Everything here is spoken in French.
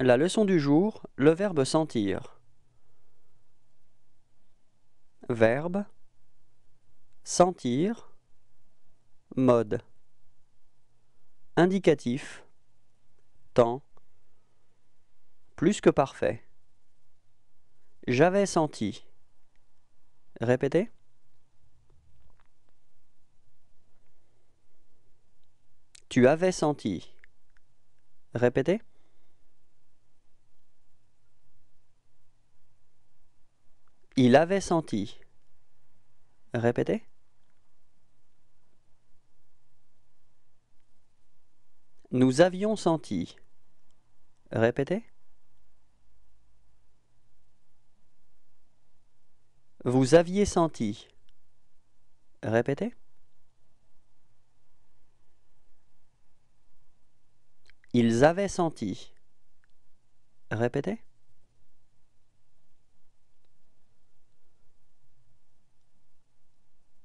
La leçon du jour, le verbe sentir. Verbe Sentir Mode Indicatif Temps Plus que parfait J'avais senti Répétez Tu avais senti Répétez Il avait senti. Répétez. Nous avions senti. Répétez. Vous aviez senti. Répétez. Ils avaient senti. Répétez.